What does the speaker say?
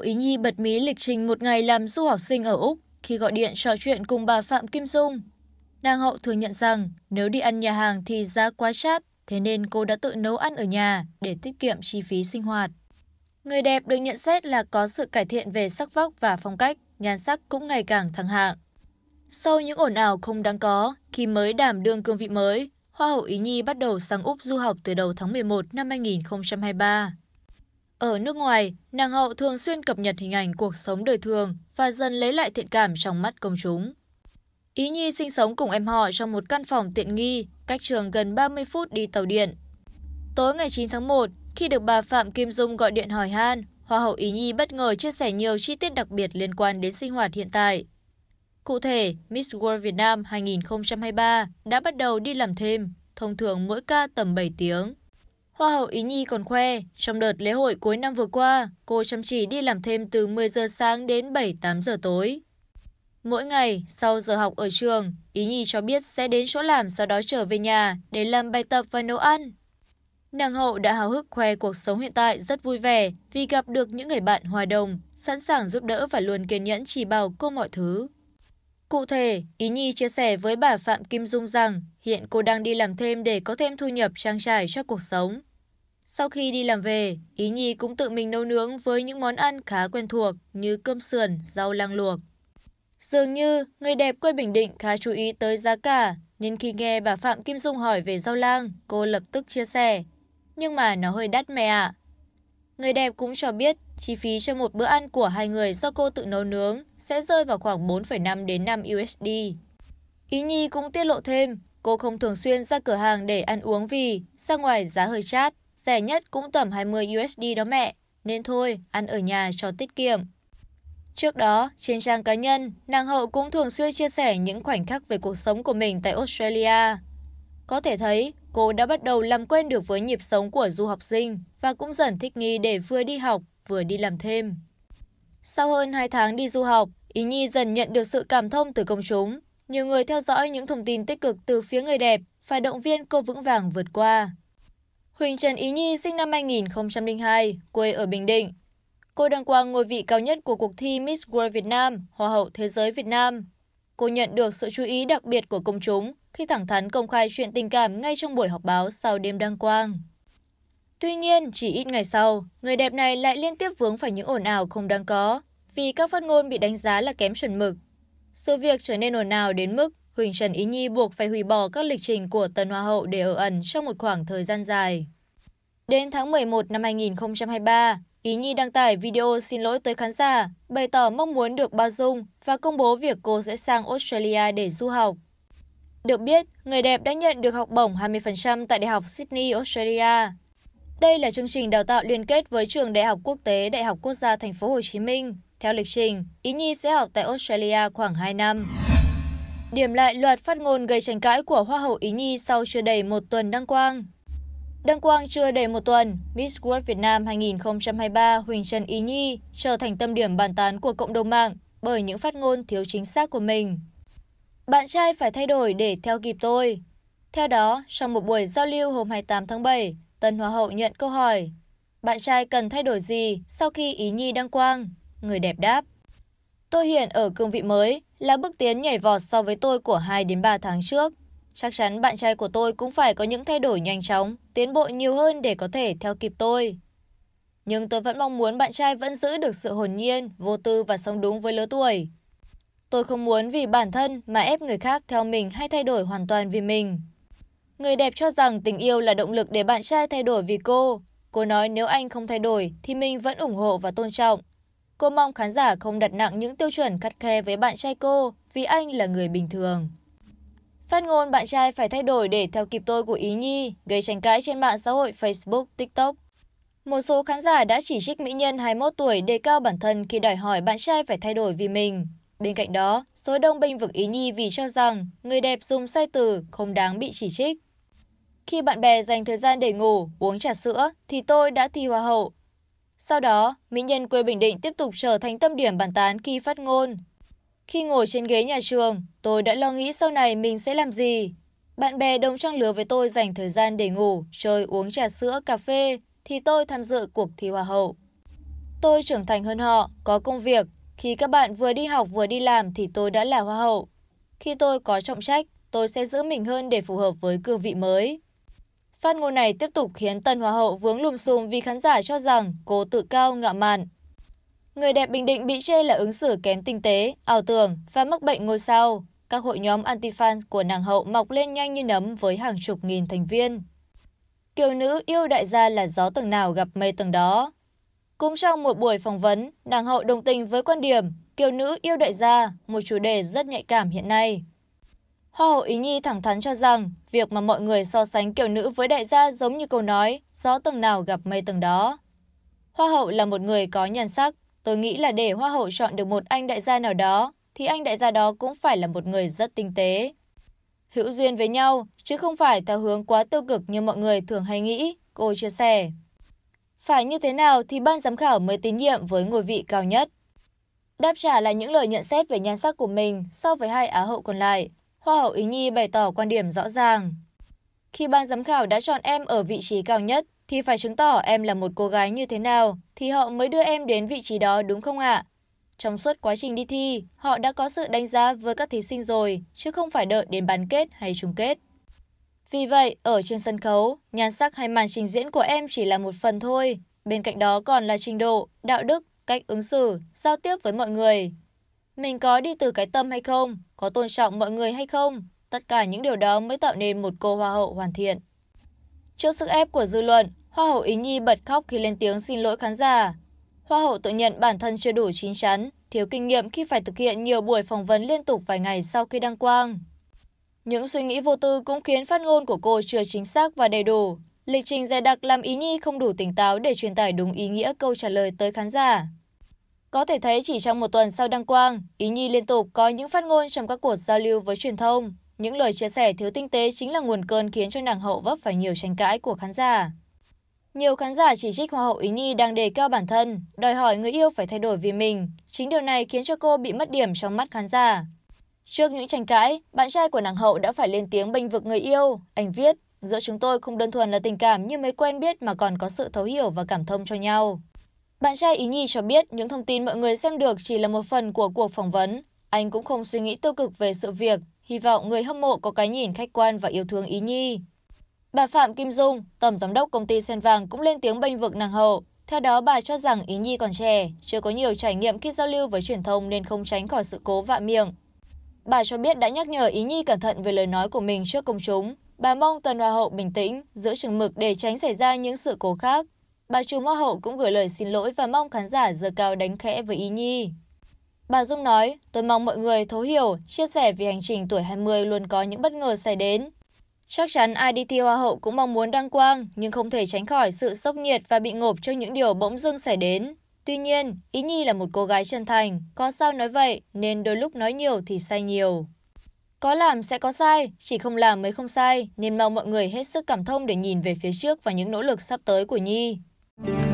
ý nhi bật mí lịch trình một ngày làm du học sinh ở úc khi gọi điện trò chuyện cùng bà phạm kim dung nàng hậu thừa nhận rằng nếu đi ăn nhà hàng thì giá quá chát thế nên cô đã tự nấu ăn ở nhà để tiết kiệm chi phí sinh hoạt người đẹp được nhận xét là có sự cải thiện về sắc vóc và phong cách nhan sắc cũng ngày càng thăng hạng sau những ồn ào không đáng có khi mới đảm đương cương vị mới Hoa hậu Ý Nhi bắt đầu sang Úc du học từ đầu tháng 11 năm 2023 ở nước ngoài nàng hậu thường xuyên cập nhật hình ảnh cuộc sống đời thường và dần lấy lại thiện cảm trong mắt công chúng ý nhi sinh sống cùng em họ trong một căn phòng tiện nghi cách trường gần 30 phút đi tàu điện tối ngày 9 tháng 1 khi được bà phạm kim dung gọi điện hỏi han hoa hậu ý nhi bất ngờ chia sẻ nhiều chi tiết đặc biệt liên quan đến sinh hoạt hiện tại Cụ thể, Miss World Việt Nam 2023 đã bắt đầu đi làm thêm, thông thường mỗi ca tầm 7 tiếng hoa hậu ý nhi còn khoe trong đợt lễ hội cuối năm vừa qua cô chăm chỉ đi làm thêm từ một giờ sáng đến bảy tám giờ tối mỗi ngày sau giờ học ở trường ý nhi cho biết sẽ đến chỗ làm sau đó trở về nhà để làm bài tập và nấu ăn nàng hậu đã hào hức khoe cuộc sống hiện tại rất vui vẻ vì gặp được những người bạn hòa đồng sẵn sàng giúp đỡ và luôn kiên nhẫn chỉ bảo cô mọi thứ Cụ thể, Ý Nhi chia sẻ với bà Phạm Kim Dung rằng hiện cô đang đi làm thêm để có thêm thu nhập trang trải cho cuộc sống sau khi đi làm về ý nhi cũng tự mình nấu nướng với những món ăn khá quen thuộc như cơm sườn rau lang luộc dường như người đẹp quê bình định khá chú ý tới giá cả nên khi nghe bà phạm kim dung hỏi về rau lang cô lập tức chia sẻ nhưng mà nó hơi đắt mẹ ạ người đẹp cũng cho biết chi phí cho một bữa ăn của hai người do cô tự nấu nướng sẽ rơi vào khoảng 4,5 đến 5 USD. Ý Nhi cũng tiết lộ thêm, cô không thường xuyên ra cửa hàng để ăn uống vì ra ngoài giá hơi chát rẻ nhất cũng tầm 20 usd đó mẹ, nên thôi, ăn ở nhà cho tiết kiệm. Trước đó, trên trang cá nhân, nàng hậu cũng thường xuyên chia sẻ những khoảnh khắc về cuộc sống của mình tại Australia. Có thể thấy, cô đã bắt đầu làm quen được với nhịp sống của du học sinh và cũng dần thích nghi để vừa đi học, vừa đi làm thêm. Sau hơn 2 tháng đi du học, Ý Nhi dần nhận được sự cảm thông từ công chúng. Nhiều người theo dõi những thông tin tích cực từ phía người đẹp và động viên cô vững vàng vượt qua huỳnh trần ý nhi sinh năm 2002, quê ở bình định cô đăng quang ngôi vị cao nhất của cuộc thi miss world việt nam hoa hậu thế giới việt nam cô nhận được sự chú ý đặc biệt của công chúng khi thẳng thắn công khai chuyện tình cảm ngay trong buổi họp báo sau đêm đăng quang tuy nhiên chỉ ít ngày sau người đẹp này lại liên tiếp vướng phải những ồn ào không đáng có vì các phát ngôn bị đánh giá là kém chuẩn mực sự việc trở nên ồn ào đến mức huỳnh trần ý nhi buộc phải hủy bỏ các lịch trình của tân hoa hậu để ở ẩn trong một khoảng thời gian dài đến tháng 11 năm 2023 ý nhi đăng tải video xin lỗi tới khán giả bày tỏ mong muốn được bao dung và công bố việc cô sẽ sang australia để du học được biết, người đẹp đã nhận được học bổng 20% tại Đại học Sydney, Australia. Đây là chương trình đào tạo liên kết với trường Đại học Quốc tế Đại học Quốc gia Thành phố Hồ Chí Minh. Theo lịch trình, Ý Nhi sẽ học tại Australia khoảng 2 năm điểm lại loạt phát ngôn gây tranh cãi của hoa hậu ý nhi sau chưa đầy một tuần đăng quang đăng quang chưa đầy một tuần miss world việt nam 2023 huỳnh trần ý nhi trở thành tâm điểm bàn tán của cộng đồng mạng bởi những phát ngôn thiếu chính xác của mình bạn trai phải thay đổi để theo kịp tôi theo đó trong một buổi giao lưu hôm 28 tháng 7 tân hoa hậu nhận câu hỏi bạn trai cần thay đổi gì sau khi ý nhi đăng quang người đẹp đáp tôi hiện ở cương vị mới là bước tiến nhảy vọt so với tôi của hai đến ba tháng trước chắc chắn bạn trai của tôi cũng phải có những thay đổi nhanh chóng tiến bộ nhiều hơn để có thể theo kịp tôi nhưng tôi vẫn mong muốn bạn trai vẫn giữ được sự hồn nhiên vô tư và sống đúng với lứa tuổi tôi không muốn vì bản thân mà ép người khác theo mình hay thay đổi hoàn toàn vì mình người đẹp cho rằng tình yêu là động lực để bạn trai thay đổi vì cô cô nói nếu anh không thay đổi thì mình vẫn ủng hộ và tôn trọng cô mong khán giả không đặt nặng những tiêu chuẩn khắt khe với bạn trai cô vì anh là người bình thường. Phát ngôn bạn trai phải thay đổi để theo kịp tôi của Ý Nhi, gây tranh cãi trên mạng xã hội Facebook, TikTok. Một số khán giả đã chỉ trích mỹ nhân 21 tuổi đề cao bản thân khi đòi hỏi bạn trai phải thay đổi vì mình. Bên cạnh đó, số đông bênh vực Ý Nhi vì cho rằng người đẹp dùng sai từ không đáng bị chỉ trích. Khi bạn bè dành thời gian để ngủ, uống trà sữa thì tôi đã thi hoa hậu, sau đó mỹ nhân quê bình định tiếp tục trở thành tâm điểm bàn tán khi phát ngôn khi ngồi trên ghế nhà trường tôi đã lo nghĩ sau này mình sẽ làm gì bạn bè đồng trang lứa với tôi dành thời gian để ngủ chơi uống trà sữa cà phê thì tôi tham dự cuộc thi hoa hậu tôi trưởng thành hơn họ có công việc khi các bạn vừa đi học vừa đi làm thì tôi đã là hoa hậu khi tôi có trọng trách tôi sẽ giữ mình hơn để phù hợp với cương vị mới phát ngôn này tiếp tục khiến tân hoa hậu vướng lùm xùm vì khán giả cho rằng cô tự cao ngạo mạn Người đẹp Bình Định bị chê là ứng xử kém tinh tế, ảo tưởng và mắc bệnh ngôi sao. Các hội nhóm anti-fan của nàng hậu mọc lên nhanh như nấm với hàng chục nghìn thành viên. Kiều nữ yêu đại gia là gió tầng nào gặp mây tầng đó. Cũng trong một buổi phỏng vấn, nàng hậu đồng tình với quan điểm Kiều nữ yêu đại gia, một chủ đề rất nhạy cảm hiện nay hoa hậu ý nhi thẳng thắn cho rằng việc mà mọi người so sánh kiểu nữ với đại gia giống như câu nói gió tầng nào gặp mây tầng đó hoa hậu là một người có nhân sắc tôi nghĩ là để hoa hậu chọn được một anh đại gia nào đó thì anh đại gia đó cũng phải là một người rất tinh tế hữu duyên với nhau chứ không phải theo hướng quá tiêu cực như mọi người thường hay nghĩ cô chia sẻ phải như thế nào thì ban giám khảo mới tín nhiệm với ngôi vị cao nhất đáp trả là những lời nhận xét về nhan sắc của mình so với hai á hậu còn lại hoa hậu ý nhi bày tỏ quan điểm rõ ràng khi ban giám khảo đã chọn em ở vị trí cao nhất thì phải chứng tỏ em là một cô gái như thế nào thì họ mới đưa em đến vị trí đó đúng không ạ trong suốt quá trình đi thi họ đã có sự đánh giá với các thí sinh rồi chứ không phải đợi đến bán kết hay chung kết vì vậy ở trên sân khấu nhan sắc hay màn trình diễn của em chỉ là một phần thôi bên cạnh đó còn là trình độ đạo đức cách ứng xử giao tiếp với mọi người mình có đi từ cái tâm hay không có tôn trọng mọi người hay không tất cả những điều đó mới tạo nên một cô hoa hậu hoàn thiện trước sức ép của dư luận hoa hậu ý nhi bật khóc khi lên tiếng xin lỗi khán giả hoa hậu tự nhận bản thân chưa đủ chín chắn thiếu kinh nghiệm khi phải thực hiện nhiều buổi phỏng vấn liên tục vài ngày sau khi đăng quang những suy nghĩ vô tư cũng khiến phát ngôn của cô chưa chính xác và đầy đủ lịch trình dày đặc làm ý nhi không đủ tỉnh táo để truyền tải đúng ý nghĩa câu trả lời tới khán giả có thể thấy chỉ trong một tuần sau đăng quang ý nhi liên tục có những phát ngôn trong các cuộc giao lưu với truyền thông những lời chia sẻ thiếu tinh tế chính là nguồn cơn khiến cho nàng hậu vấp phải nhiều tranh cãi của khán giả nhiều khán giả chỉ trích Hoa hậu Ý Nhi đang đề cao bản thân, đòi hỏi người yêu phải thay đổi vì mình. Chính điều này khiến cho cô bị mất điểm trong mắt khán giả. Trước những tranh cãi, bạn trai của nàng hậu đã phải lên tiếng bênh vực người yêu. Anh viết, giữa chúng tôi không đơn thuần là tình cảm như mới quen biết mà còn có sự thấu hiểu và cảm thông cho nhau. Bạn trai Ý Nhi cho biết những thông tin mọi người xem được chỉ là một phần của cuộc phỏng vấn. Anh cũng không suy nghĩ tiêu cực về sự việc, hy vọng người hâm mộ có cái nhìn khách quan và yêu thương Ý Nhi. Bà Phạm Kim Dung, tổng giám đốc công ty Sen Vàng cũng lên tiếng bênh vực nàng hậu. Theo đó, bà cho rằng Ý Nhi còn trẻ, chưa có nhiều trải nghiệm khi giao lưu với truyền thông nên không tránh khỏi sự cố vạ miệng. Bà cho biết đã nhắc nhở Ý Nhi cẩn thận về lời nói của mình trước công chúng. Bà mong Tần Hoa hậu bình tĩnh, giữ chừng mực để tránh xảy ra những sự cố khác bà trùm hoa hậu cũng gửi lời xin lỗi và mong khán giả giờ cao đánh khẽ với ý nhi bà dung nói tôi mong mọi người thấu hiểu chia sẻ vì hành trình tuổi 20 luôn có những bất ngờ xảy đến chắc chắn idt hoa hậu cũng mong muốn đăng quang nhưng không thể tránh khỏi sự sốc nhiệt và bị ngộp cho những điều bỗng dưng xảy đến tuy nhiên ý nhi là một cô gái chân thành có sao nói vậy nên đôi lúc nói nhiều thì sai nhiều có làm sẽ có sai, chỉ không làm mới không sai, nên mong mọi người hết sức cảm thông để nhìn về phía trước và những nỗ lực sắp tới của Nhi. Thank you.